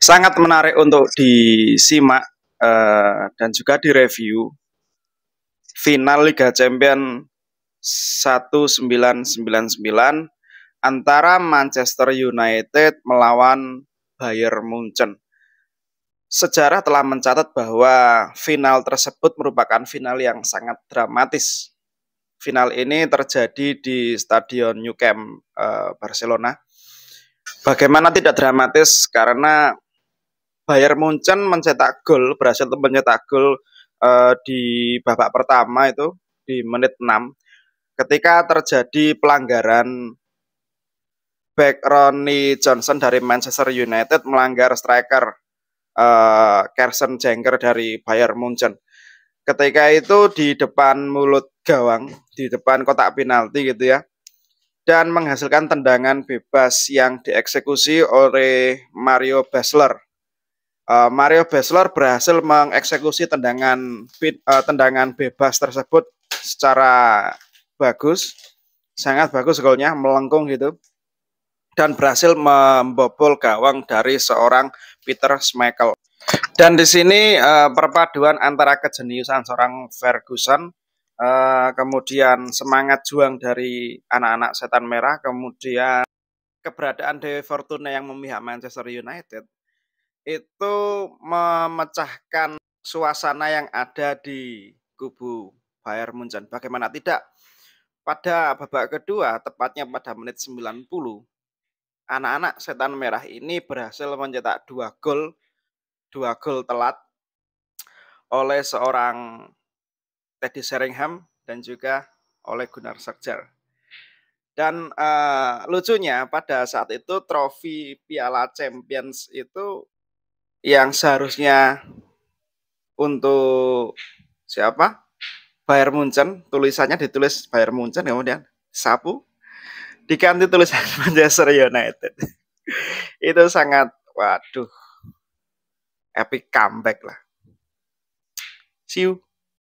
sangat menarik untuk disimak uh, dan juga direview final Liga Champion 1999 antara Manchester United melawan Bayern Munchen. Sejarah telah mencatat bahwa final tersebut merupakan final yang sangat dramatis. Final ini terjadi di Stadion New Camp eh, Barcelona. Bagaimana tidak dramatis karena Bayern Munchen mencetak gol, berhasil mencetak gol uh, di babak pertama itu di menit 6 ketika terjadi pelanggaran back Ronnie Johnson dari Manchester United melanggar striker uh, eh, Kersen Jenger dari Bayern Munchen. Ketika itu di depan mulut gawang, di depan kotak penalti gitu ya. Dan menghasilkan tendangan bebas yang dieksekusi oleh Mario Basler Eh, Mario Besler berhasil mengeksekusi tendangan uh, tendangan bebas tersebut secara bagus, sangat bagus golnya, melengkung gitu dan berhasil membobol gawang dari seorang Peter Schmeichel. Dan di sini uh, perpaduan antara kejeniusan seorang Ferguson, uh, kemudian semangat juang dari anak-anak setan merah, kemudian keberadaan Dewi Fortuna yang memihak Manchester United itu memecahkan suasana yang ada di kubu Bayern Munchen. Bagaimana tidak? Pada babak kedua, tepatnya pada menit 90, anak-anak setan merah ini berhasil mencetak dua gol, dua gol telat oleh seorang Teddy Sheringham dan juga oleh Gunnar Solskjaer. Dan uh, lucunya pada saat itu trofi Piala Champions itu yang seharusnya untuk siapa? Bayar Munchen, tulisannya ditulis Bayar Munchen ya, kemudian sapu diganti tulisan Manchester United. itu sangat waduh epic comeback lah. See you.